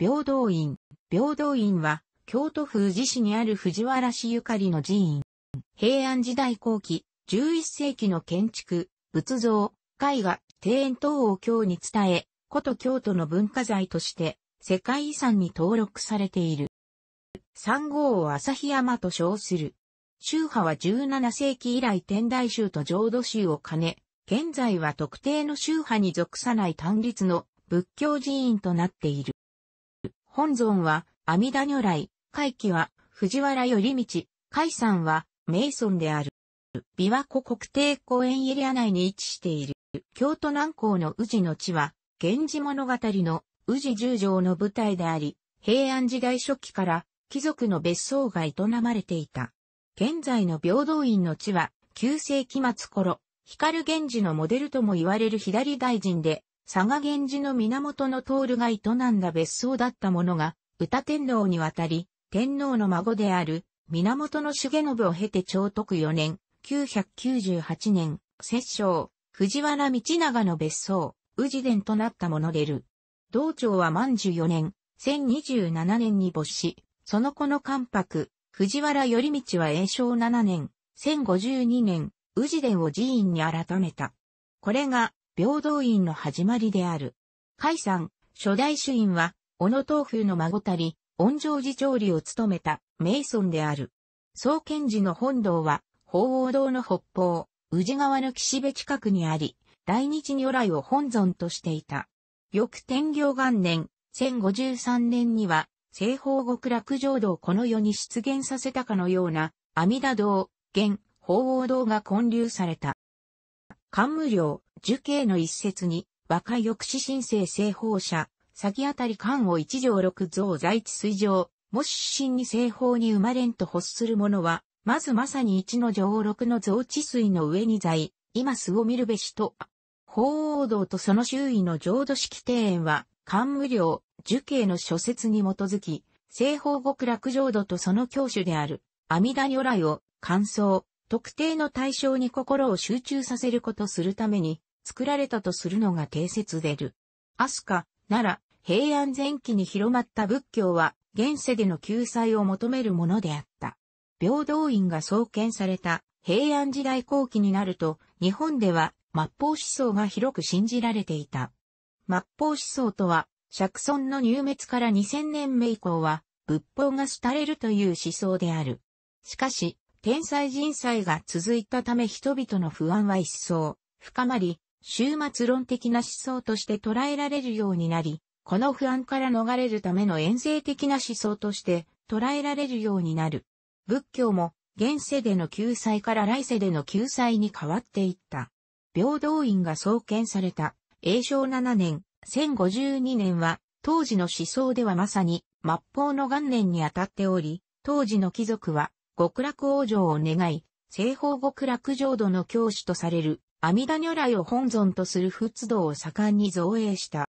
平等院。平等院は、京都府宇治市にある藤原氏ゆかりの寺院。平安時代後期、11世紀の建築、仏像、絵画、庭園等を京に伝え、古都京都の文化財として、世界遺産に登録されている。三号を旭山と称する。宗派は17世紀以来天台宗と浄土宗を兼ね、現在は特定の宗派に属さない単立の仏教寺院となっている。本尊は、阿弥陀如来、海輝は、藤原頼道、海山は、名尊である。琵琶湖国定公園エリア内に位置している。京都南港の宇治の地は、源氏物語の宇治十条の舞台であり、平安時代初期から貴族の別荘が営まれていた。現在の平等院の地は、旧世紀末頃、光源氏のモデルとも言われる左大臣で、佐賀源氏の源の通るが営んだ別荘だったものが、歌天皇に渡り、天皇の孫である、源の重信を経て長徳4年、998年、摂政、藤原道長の別荘、宇治殿となったものでる。道長は万寿4年、1027年に没し、その子の関白、藤原頼道は永正7年、1052年、宇治殿を寺院に改めた。これが、平等院の始まりである。海山、初代主院は、小野東風の孫たり、恩城寺調理を務めた、名村である。創建寺の本堂は、法王堂の北方、宇治川の岸辺近くにあり、大日如来を本尊としていた。翌天行元年、1053年には、西方極楽浄土をこの世に出現させたかのような、阿弥陀堂、現、法王堂が建立された。官無量、受刑の一節に、和解抑止申請正法者、先あたり官を一条六増在地水上、もし真に正法に生まれんと欲する者は、まずまさに一の条六の増地水の上に在、今すを見るべしと、法王道とその周囲の浄土式庭園は、官無量、受刑の諸説に基づき、正法極楽浄土とその教主である、阿弥陀如来を、感想、特定の対象に心を集中させることするために作られたとするのが定説でる。アスカ、奈良、平安前期に広まった仏教は現世での救済を求めるものであった。平等院が創建された平安時代後期になると日本では末法思想が広く信じられていた。末法思想とは釈尊の入滅から2000年目以降は仏法が廃れるという思想である。しかし、天災人災が続いたため人々の不安は一層深まり、終末論的な思想として捉えられるようになり、この不安から逃れるための遠征的な思想として捉えられるようになる。仏教も現世での救済から来世での救済に変わっていった。平等院が創建された、永正7年、1052年は、当時の思想ではまさに、末法の元年にあたっており、当時の貴族は、極楽往生を願い、西方極楽浄土の教師とされる阿弥陀如来を本尊とする仏道を盛んに造営した。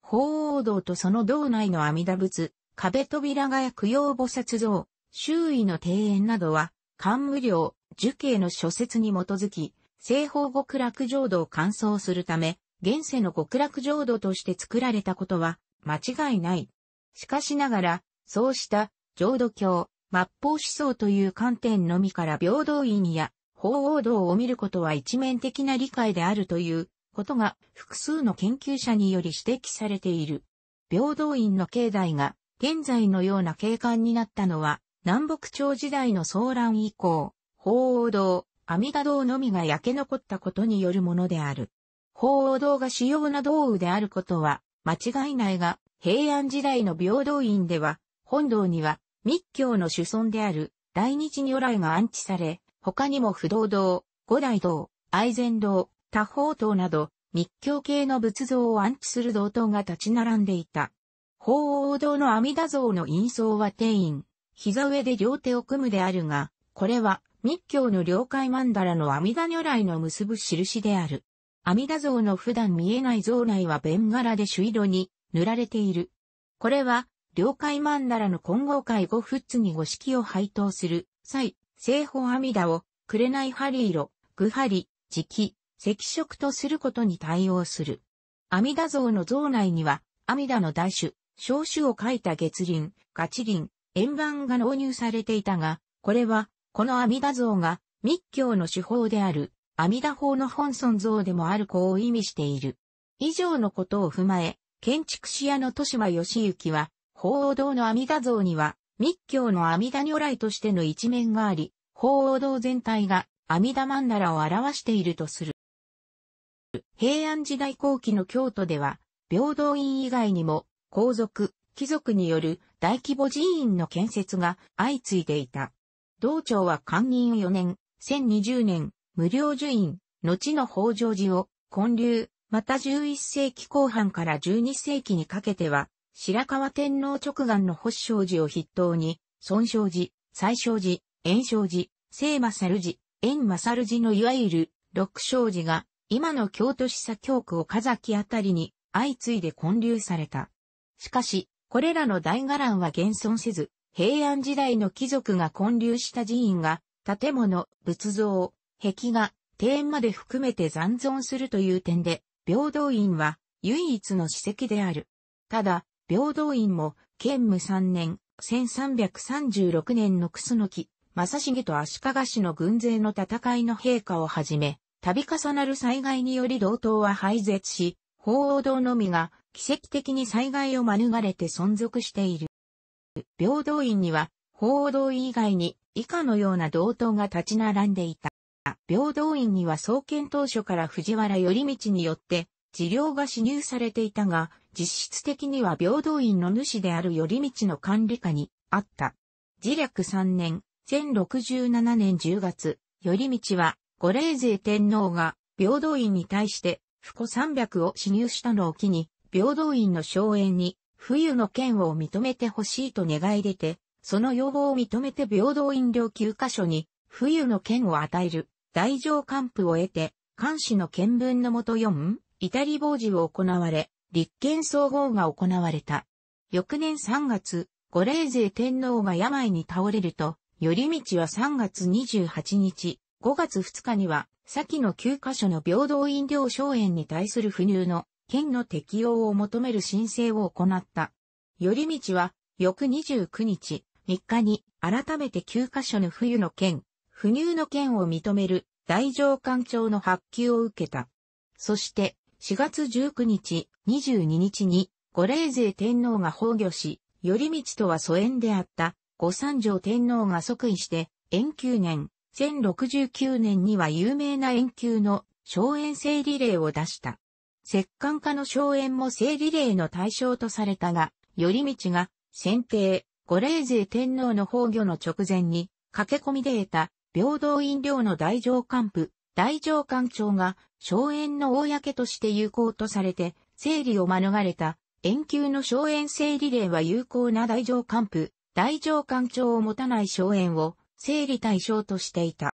法王道とその道内の阿弥陀仏、壁扉がや供養菩薩像、周囲の庭園などは、官無料、樹形の諸説に基づき、西方極楽浄土を完走するため、現世の極楽浄土として作られたことは間違いない。しかしながら、そうした浄土教、末法思想という観点のみから平等院や法王道を見ることは一面的な理解であるということが複数の研究者により指摘されている。平等院の境内が現在のような景観になったのは南北朝時代の騒乱以降、法王道、阿弥陀道のみが焼け残ったことによるものである。法王道が主要な道具であることは間違いないが、平安時代の平等院では、本堂には密教の主尊である大日如来が安置され、他にも不動堂、五大堂、愛禅堂、多宝堂など、密教系の仏像を安置する道塔が立ち並んでいた。法王堂の阿弥陀像の印象は定員、膝上で両手を組むであるが、これは密教の領海曼荼羅の阿弥陀如来の結ぶ印である。阿弥陀像の普段見えない像内は弁柄で朱色に塗られている。これは領海マンダラの混合会ッ仏に五式を配当する際、西方阿弥陀を、紅針色、具針、磁気、赤色とすることに対応する。阿弥陀像の像内には、阿弥陀の大種、小種を書いた月輪、ガチ輪、円盤が納入されていたが、これは、この阿弥陀像が、密教の手法である、阿弥陀法の本尊像でもある子を意味している。以上のことを踏まえ、建築士屋の豊島義行は、法王堂の阿弥陀像には、密教の阿弥陀如来としての一面があり、法王堂全体が阿弥陀曼荼羅を表しているとする。平安時代後期の京都では、平等院以外にも、皇族、貴族による大規模寺院の建設が相次いでいた。道庁は官任4年、1020年、無料寿院、後の北条寺を、建立、また11世紀後半から12世紀にかけては、白河天皇直眼の星祥寺を筆頭に、尊勝寺、西勝寺、炎勝寺、聖勝寺、炎勝寺のいわゆる六勝寺が、今の京都市左京区岡崎あたりに相次いで建立された。しかし、これらの大伽藍は現存せず、平安時代の貴族が建立した寺院が、建物、仏像、壁画、庭園まで含めて残存するという点で、平等院は唯一の史跡である。ただ、平等院も、建武3年、1336年の楠木、正成と足利氏の軍勢の戦いの陛下をはじめ、度重なる災害により道東は廃絶し、法王堂のみが奇跡的に災害を免れて存続している。平等院には、法王堂以外に以下のような道東が立ち並んでいた。平等院には創建当初から藤原頼道によって治療が支入されていたが、実質的には平等院の主である頼道の管理下にあった。自略3年、1067年10月、頼道は、五霊勢天皇が平等院に対して、不古300を支入したのを機に、平等院の荘園に、冬の剣を認めてほしいと願い出て、その要望を認めて平等院領9カ所に、冬の剣を与える、大乗官府を得て、監視の見聞のもと4、イタリ傍受を行われ、立憲総合が行われた。翌年3月、五霊勢天皇が病に倒れると、頼道は3月28日、5月2日には、先の9カ所の平等飲料荘園に対する不入の、県の適用を求める申請を行った。頼道は、翌29日、3日に、改めて9カ所の冬の県、不入の県を認める、大上官庁の発給を受けた。そして、4月19日、22日に、五霊勢天皇が崩御し、頼道とは疎遠であった、五三条天皇が即位して、延久年、1069年には有名な延久の荘園整理令を出した。摂関家の荘園も整理令の対象とされたが、頼道が、先定、五霊勢天皇の崩御の直前に、駆け込みで得た、平等飲料の大乗官府、大上官庁が荘園の公として有効とされて、整理を免れた、遠久の荘園整理令は有効な大上官府、大上官庁を持たない荘園を整理対象としていた。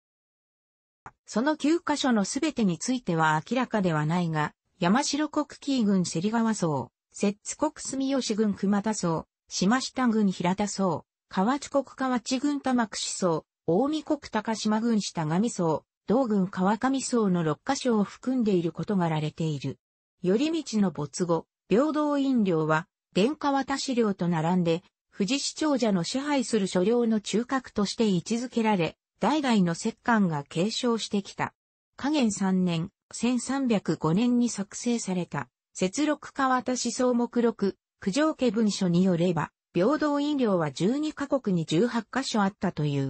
その9カ所のすべてについては明らかではないが、山城国紀郡芹川荘、摂津国住吉郡熊田荘、島下郡平田荘、河内国河内郡玉串荘、大見国高島郡下上荘、同軍川上層の6カ所を含んでいることがられている。り道の没後、平等院料は、殿下渡し料と並んで、富士市長者の支配する所領の中核として位置づけられ、代々の摂関が継承してきた。加減3年、1305年に作成された、節録川渡思想目録、九条家文書によれば、平等院料は12カ国に18カ所あったという。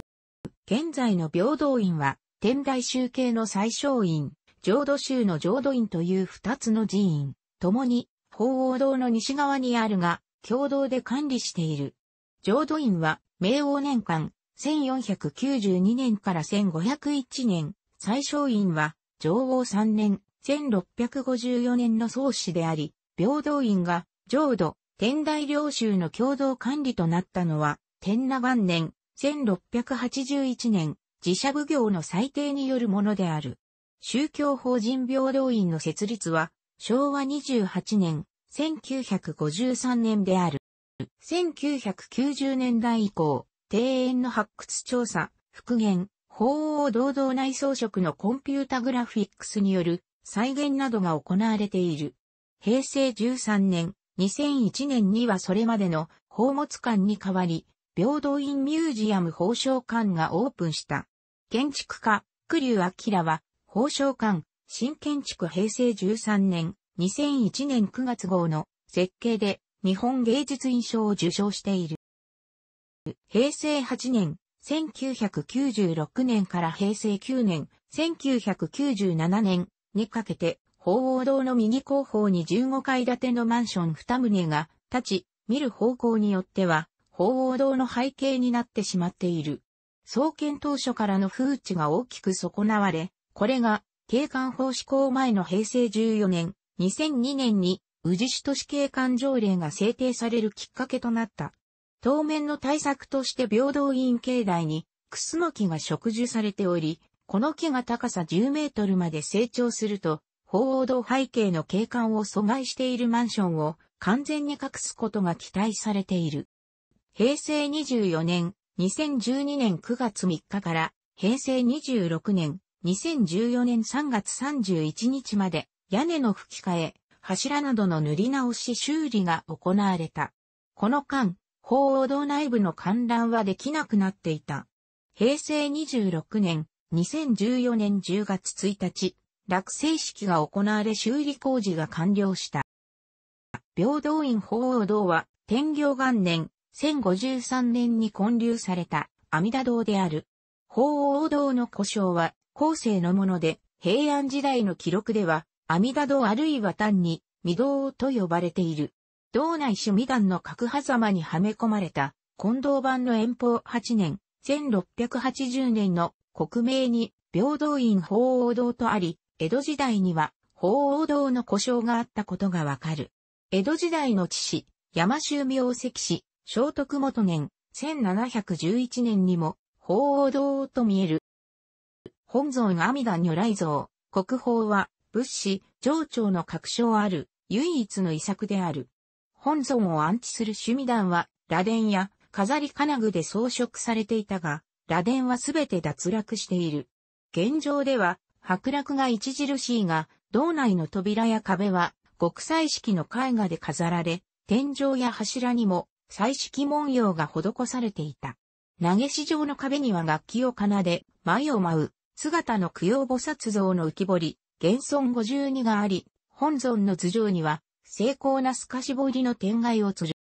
現在の平等院は、天台宗系の最小院、浄土宗の浄土院という二つの寺院、ともに、法王堂の西側にあるが、共同で管理している。浄土院は、明王年間、1492年から1501年、最小院は、上王3年、1654年の創始であり、平等院が、浄土、天台領州の共同管理となったのは、天那元年、1681年、自社奉行の裁定によるものである。宗教法人平等院の設立は、昭和28年、1953年である。1990年代以降、庭園の発掘調査、復元、法王堂々内装飾のコンピュータグラフィックスによる再現などが行われている。平成13年、2001年にはそれまでの宝物館に代わり、平等院ミュージアム宝生館がオープンした。建築家、栗生明は、宝生館、新建築平成13年、2001年9月号の設計で日本芸術院賞を受賞している。平成8年、1996年から平成9年、1997年にかけて、鳳凰堂の右後方に15階建てのマンション2棟が立ち、見る方向によっては、鳳凰堂の背景になってしまっている。創建当初からの風致が大きく損なわれ、これが、景観法施行前の平成14年、2002年に、宇治市都市景観条例が制定されるきっかけとなった。当面の対策として平等院境内に、クスノキが植樹されており、この木が高さ10メートルまで成長すると、鳳凰堂背景の景観を阻害しているマンションを完全に隠すことが期待されている。平成24年、2012年9月3日から、平成26年、2014年3月31日まで、屋根の吹き替え、柱などの塗り直し修理が行われた。この間、鳳凰堂内部の観覧はできなくなっていた。平成26年、2014年10月1日、落成式が行われ修理工事が完了した。平等院鳳凰堂は、天行元年、1053年に建立された阿弥陀堂である。法王堂の故障は後世のもので、平安時代の記録では、阿弥陀堂あるいは単に、御堂と呼ばれている。道内趣味団の角狭間にはめ込まれた、近藤版の遠方8年、1680年の国名に、平等院法王堂とあり、江戸時代には、法王堂の故障があったことがわかる。江戸時代の地史、山州明石市、聖徳元年、1711年にも、法王堂と見える。本尊阿弥陀如来像、国宝は、仏師、上長の確証ある、唯一の遺作である。本尊を安置する趣味団は、螺鈿や飾り金具で装飾されていたが、螺鈿はすべて脱落している。現状では、剥落が著しいが、道内の扉や壁は、極彩色の絵画で飾られ、天井や柱にも彩色文様が施されていた。投げ市場の壁には楽器を奏で、舞を舞う、姿の供養菩薩像の浮き彫り、現存52があり、本尊の頭上には、精巧な透かし彫りの天蓋を綴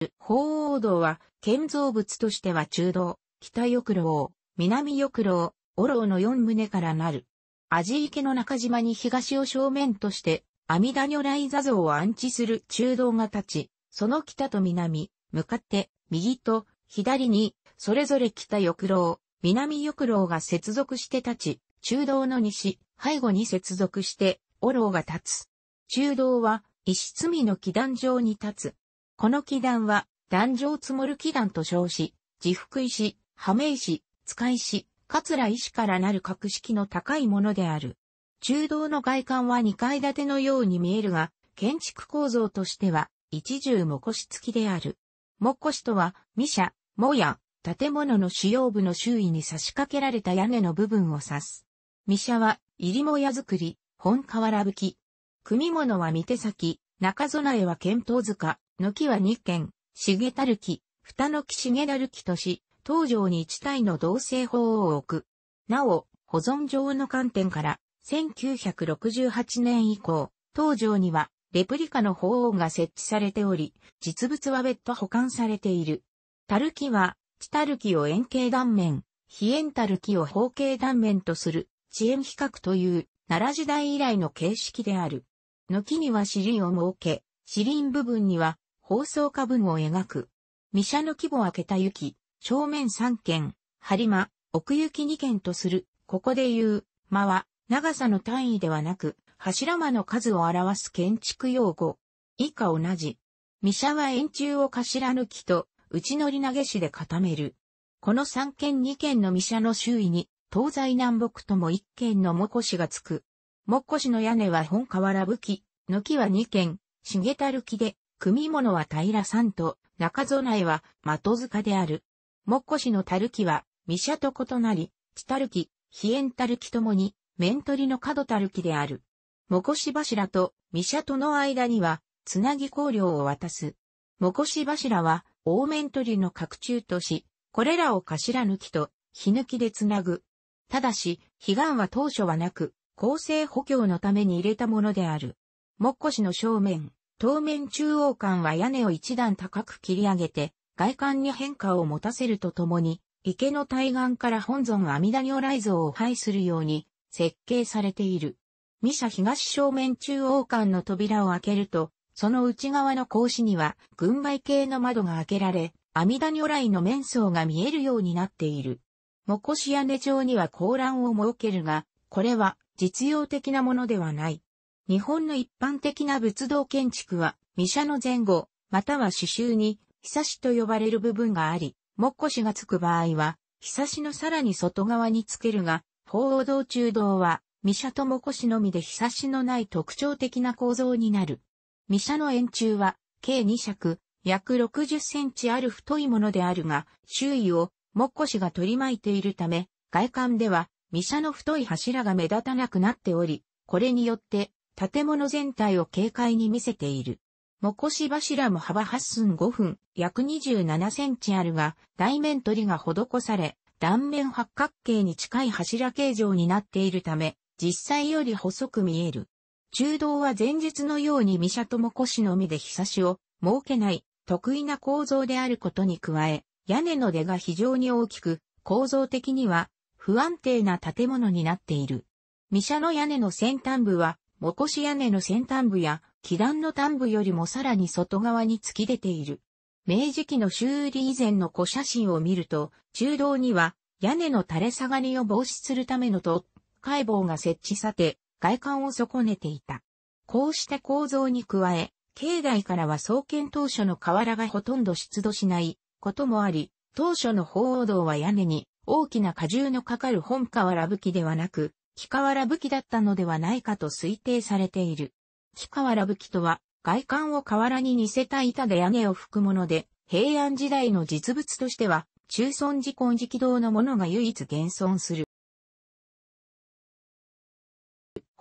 る。鳳凰堂は、建造物としては中道、北翼楼、南翼郎、オロの四棟からなる。味池の中島に東を正面として、阿弥陀如来座像を安置する中道が立ち、その北と南、向かって、右と左に、それぞれ北翼楼、南翼楼が接続して立ち、中道の西、背後に接続して、おロが立つ。中道は、石積みの木壇上に立つ。この木壇は、壇上積もる木壇と称し、自福石、羽目石、使石、桂石からなる格式の高いものである。中道の外観は2階建てのように見えるが、建築構造としては一重もこし付きである。もこしとは、ミシャ、もや、建物の主要部の周囲に差し掛けられた屋根の部分を指す。ミシャは、入りもや作り、本瓦ぶき。組物は三手先、中備えは剣刀塚、軒は二軒、茂たる木、蓋の木茂たる木とし、東条に一体の同性法を置く。なお、保存上の観点から、1968年以降、東条にはレプリカの法王が設置されており、実物は別途保管されている。タルキは、チタルキを円形断面、非円タルキを方形断面とする、遅延比較という、奈良時代以来の形式である。軒には尻を設け、尻部分には、放送下文を描く。未社の規模開けた雪、正面3軒、張間、奥行き2軒とする、ここで言う、間は、長さの単位ではなく、柱間の数を表す建築用語。以下同じ。三社は円柱を頭抜きと、内乗り投げ手で固める。この三軒二軒の三社の周囲に、東西南北とも一軒の木腰がつく。木腰の屋根は本瓦武器、軒は二軒、茂たる木で、組物は平さんと、中備えは的塚である。木腰のたる木は、三社と異なり、地たる木、ヒ縁たる木ともに、面取りの角たる木である。もこし柱と三社との間には、つなぎ香料を渡す。もこし柱は、大面取りの角柱とし、これらを頭抜きと、火抜きでつなぐ。ただし、悲願は当初はなく、構成補強のために入れたものである。もっこしの正面、当面中央間は屋根を一段高く切り上げて、外観に変化を持たせるとともに、池の対岸から本尊阿弥陀如来像を配するように設計されている。ミシ東正面中央間の扉を開けると、その内側の格子には、軍配系の窓が開けられ、阿弥陀如来の面相が見えるようになっている。もこし屋根上には高欄を設けるが、これは実用的なものではない。日本の一般的な仏道建築は、ミシャの前後、または刺繍に、ひさしと呼ばれる部分があり、もこしがつく場合は、ひさしのさらに外側につけるが、法王道中道は、ミシャとモコシのみで日差しのない特徴的な構造になる。ミシャの円柱は、計2尺、約60センチある太いものであるが、周囲をモコシが取り巻いているため、外観では、ミシャの太い柱が目立たなくなっており、これによって、建物全体を軽快に見せている。モコシ柱も幅8寸5分、約27センチあるが、大面取りが施され、断面八角形に近い柱形状になっているため、実際より細く見える。中道は前述のように三者とも腰のみで日差しを設けない得意な構造であることに加え、屋根の出が非常に大きく、構造的には不安定な建物になっている。三者の屋根の先端部は、もこし屋根の先端部や、基段の端部よりもさらに外側に突き出ている。明治期の修理以前の古写真を見ると、中道には屋根の垂れ下がりを防止するための突解剖が設置さて、外観を損ねていた。こうした構造に加え、境内からは創建当初の瓦がほとんど出土しないこともあり、当初の鳳凰堂は屋根に大きな荷重のかかる本瓦武器ではなく、木瓦武器だったのではないかと推定されている。木瓦武器とは、外観を瓦に似せた板で屋根を吹くもので、平安時代の実物としては、中村寺寺軌道のものが唯一現存する。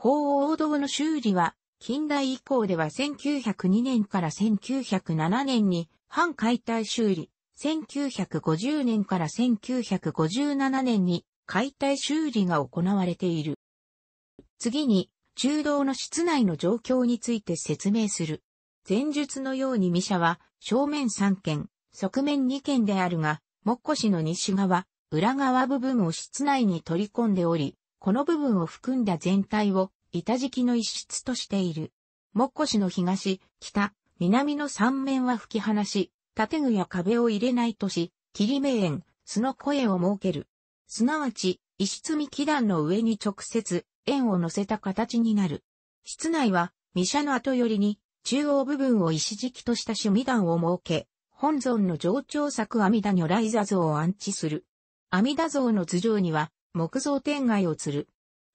鳳凰堂の修理は、近代以降では1902年から1907年に半解体修理、1950年から1957年に解体修理が行われている。次に、中道の室内の状況について説明する。前述のように未社は正面3軒、側面2軒であるが、木越の西側、裏側部分を室内に取り込んでおり、この部分を含んだ全体を板敷きの一室としている。もっこ市の東、北、南の三面は吹き放し、建具や壁を入れないとし、霧名園、巣の声を設ける。すなわち、石積み基壇の上に直接、円を乗せた形になる。室内は、未社の後寄りに、中央部分を石敷きとした趣味段を設け、本尊の上長作阿弥陀如来座像を安置する。阿弥陀像の頭上には、木造天外を吊る。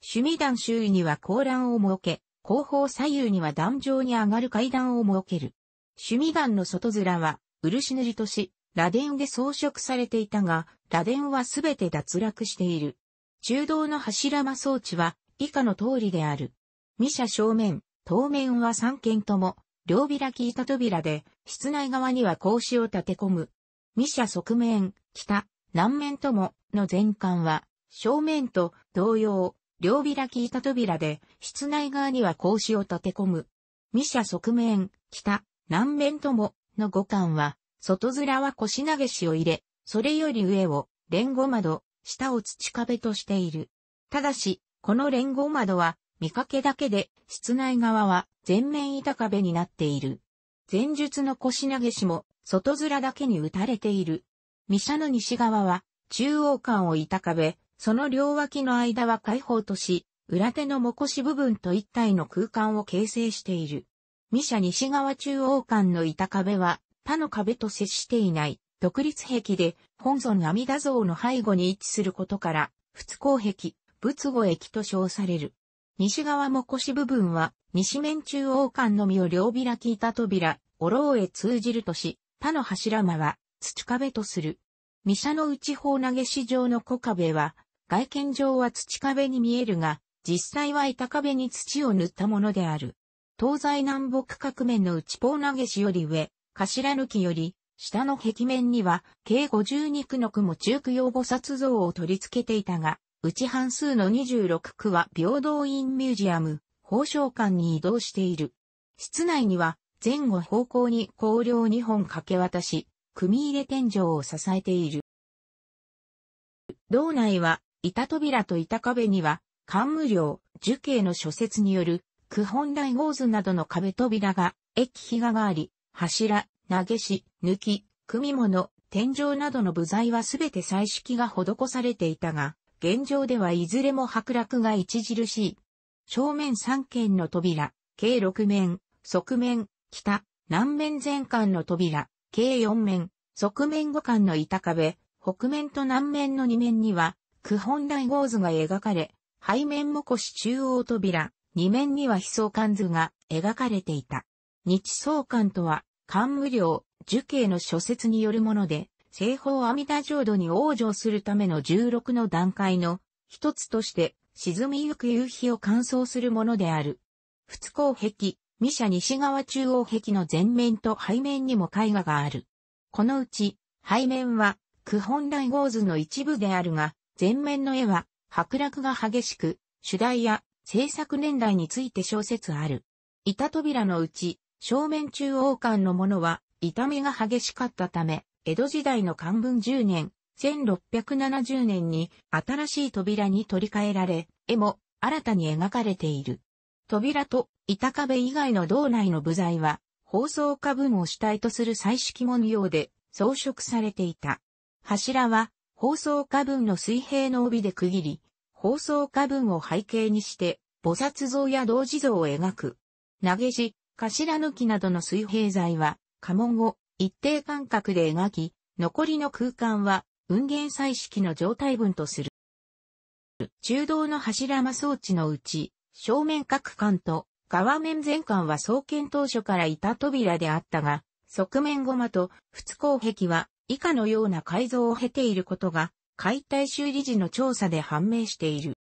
趣味団周囲には高欄を設け、後方左右には壇上に上がる階段を設ける。趣味団の外面は、漆塗りとし、螺鈿で装飾されていたが、螺鈿はすべて脱落している。中道の柱間装置は、以下の通りである。二社正面、当面は三軒とも、両開き板扉で、室内側には格子を立て込む。二社側面、北、南面とも、の全館は、正面と同様、両開き板扉で、室内側には格子を立て込む。未斜側面、北、南面とも、の五感は、外面は腰投げしを入れ、それより上を、連合窓、下を土壁としている。ただし、この連合窓は、見かけだけで、室内側は、全面板壁になっている。前述の腰投げしも、外面だけに打たれている。未斜の西側は、中央間を板壁、その両脇の間は開放とし、裏手のもこし部分と一体の空間を形成している。ミシャ西側中央間の板壁は他の壁と接していない独立壁で本尊阿弥陀像の背後に位置することから仏光壁、仏語壁と称される。西側もこし部分は西面中央間のみを両開き板扉、おろうへ通じるとし、他の柱間は土壁とする。ミシャの内方投げ市場の小壁は外見上は土壁に見えるが、実際は板壁に土を塗ったものである。東西南北各面の内ポー投げしより上、頭抜きより、下の壁面には、計52区の区も中区用菩薩像を取り付けていたが、うち半数の26区は平等院ミュージアム、宝生館に移動している。室内には、前後方向に香料2本掛け渡し、組入れ天井を支えている。道内は板扉と板壁には、官無量、樹形の諸説による、九本大合図などの壁扉が、駅比嘉があり、柱、投げし、抜き、組物、天井などの部材はすべて彩色が施されていたが、現状ではいずれも白落が著しい。正面三軒の扉、計六面、側面、北、南面全館の扉、計四面、側面五間の板壁、北面と南面の二面には、九本大合図が描かれ、背面もし中央扉、二面には悲壮館図が描かれていた。日相観とは、漢無量、樹形の諸説によるもので、西方阿弥陀浄土に往生するための十六の段階の一つとして、沈みゆく夕日を乾燥するものである。仏光壁、三社西側中央壁の前面と背面にも絵画がある。このうち、背面は、九本大合図の一部であるが、前面の絵は、剥落が激しく、主題や制作年代について小説ある。板扉のうち、正面中央間のものは、痛みが激しかったため、江戸時代の漢文10年、1670年に新しい扉に取り替えられ、絵も新たに描かれている。扉と板壁以外の道内の部材は、放送化文を主体とする彩色文様で装飾されていた。柱は放送下分の水平の帯で区切り、放送下分を背景にして、菩薩像や同時像を描く。投げ地頭抜きなどの水平材は、家紋を一定間隔で描き、残りの空間は、雲弦彩色の状態分とする。中道の柱間装置のうち、正面各間と、側面全間は創建当初から板扉であったが、側面ごまと、仏光壁は以下のような改造を経ていることが、解体修理時の調査で判明している。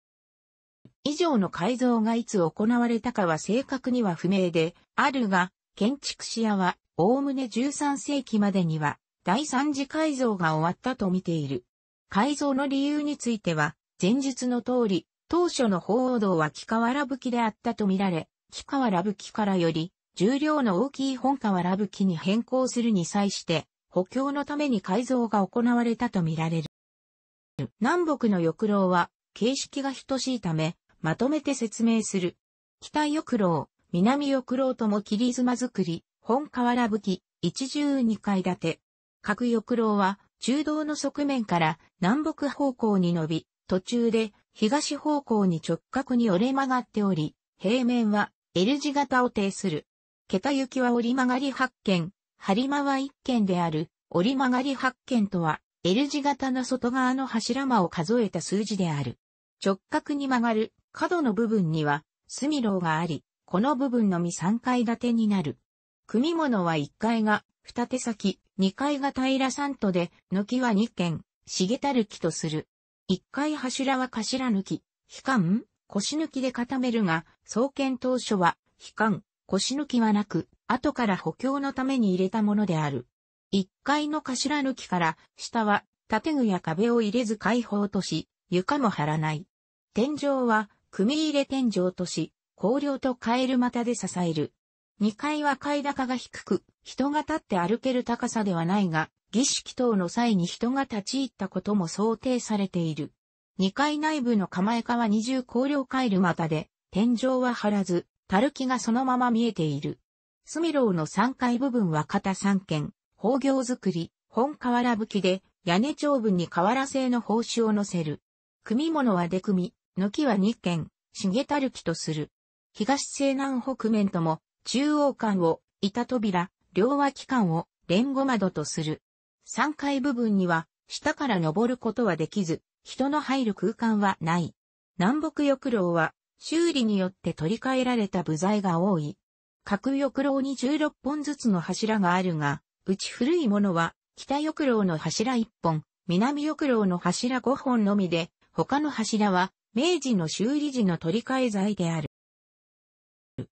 以上の改造がいつ行われたかは正確には不明で、あるが、建築士屋は、おおむね13世紀までには、第三次改造が終わったと見ている。改造の理由については、前述の通り、当初の法王道は木瓦吹きであったとみられ、木瓦吹きからより、重量の大きい本瓦吹きに変更するに際して、補強のために改造が行われたとみられる。南北の翼廊は形式が等しいため、まとめて説明する。北翼廊、南翼廊とも切妻作り、本河原吹き、一十二階建て。各翼廊は中道の側面から南北方向に伸び、途中で東方向に直角に折れ曲がっており、平面は L 字型を呈する。桁行きは折り曲がり発見、播間は一軒である、折曲がり八軒とは、L 字型の外側の柱間を数えた数字である。直角に曲がる角の部分には、隅楼があり、この部分のみ三階建てになる。組物は一階が二手先、二階が平三都で、軒は二軒、茂たる木とする。一階柱は頭抜き、悲観、腰抜きで固めるが、創建当初は、悲観、腰抜きはなく、後から補強のために入れたものである。1階の頭抜きから下は建具や壁を入れず開放とし、床も張らない。天井は組み入れ天井とし、高梁とカエル股で支える。2階は階高が低く、人が立って歩ける高さではないが、儀式等の際に人が立ち入ったことも想定されている。2階内部の構えかは二重高梁カエル股で、天井は張らず、たるきがそのまま見えている。スミローの3階部分は型3軒、宝行作り、本瓦吹きで、屋根長分に瓦製の宝珠を乗せる。組物は出組、軒は2軒、茂たる木とする。東西南北面とも、中央間を、板扉、両脇間を、連合窓とする。3階部分には、下から登ることはできず、人の入る空間はない。南北浴楼は、修理によって取り替えられた部材が多い。各浴楼に16本ずつの柱があるが、うち古いものは、北浴楼の柱1本、南浴楼の柱5本のみで、他の柱は、明治の修理時の取り替え材である。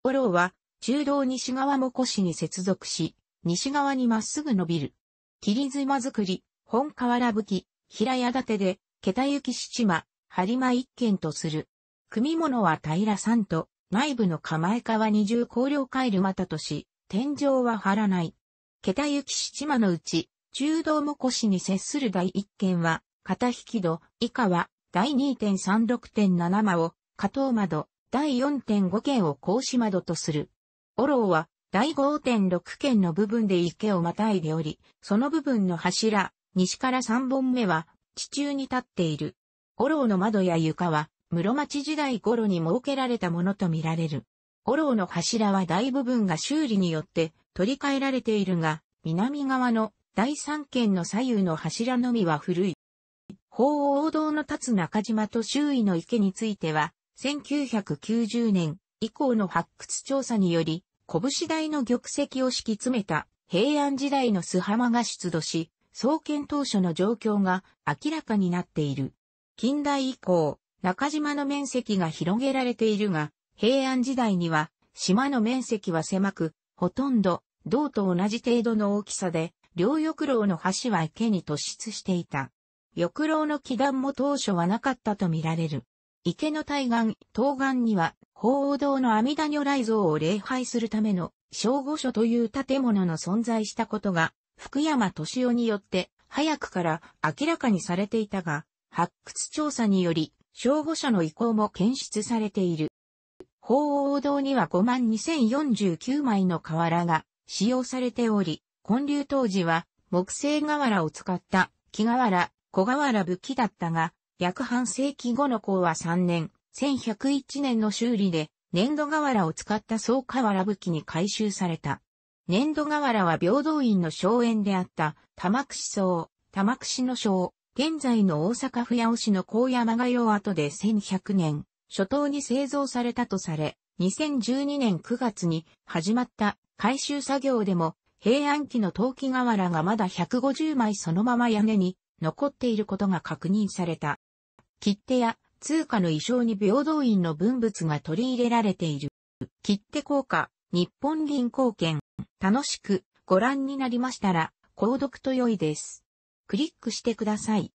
五楼は、中道西側も腰に接続し、西側にまっすぐ伸びる。霧妻作り、本河原武き、平屋建てで、桁行き七間、張間一軒とする。組物は平さんと、内部の構え川二重高梁回るたとし、天井は張らない。桁行き七間のうち、中道も腰に接する第一軒は、片引き戸、以下は、第2.36.7間を、下等窓、第4.5軒を格子窓とする。オロは、第5.6軒の部分で池をまたいでおり、その部分の柱、西から3本目は、地中に立っている。オの窓や床は、室町時代頃に設けられたものとみられる。五郎の柱は大部分が修理によって取り替えられているが、南側の第三軒の左右の柱のみは古い。法王堂の立つ中島と周囲の池については、1990年以降の発掘調査により、拳台の玉石を敷き詰めた平安時代の巣浜が出土し、創建当初の状況が明らかになっている。近代以降、中島の面積が広げられているが、平安時代には島の面積は狭く、ほとんど銅と同じ程度の大きさで、両翼楼の橋は池に突出していた。翼楼の基段も当初はなかったとみられる。池の対岸、東岸には、鳳凰堂の阿弥陀如来像を礼拝するための、小御所という建物の存在したことが、福山敏夫によって、早くから明らかにされていたが、発掘調査により、消防車の意向も検出されている。鳳凰堂には52,049枚の瓦が使用されており、建立当時は木製瓦を使った木瓦、小瓦武器だったが、約半世紀後の項は3年、1101年の修理で粘土瓦を使った総瓦武器に改修された。粘土瓦は平等院の荘園であった玉串荘、玉串の荘、現在の大阪府八尾市の高山が用跡で1100年、初頭に製造されたとされ、2012年9月に始まった回収作業でも平安期の陶器瓦がまだ150枚そのまま屋根に残っていることが確認された。切手や通貨の衣装に平等院の文物が取り入れられている。切手効果、日本銀行券、楽しくご覧になりましたら、購読と良いです。クリックしてください。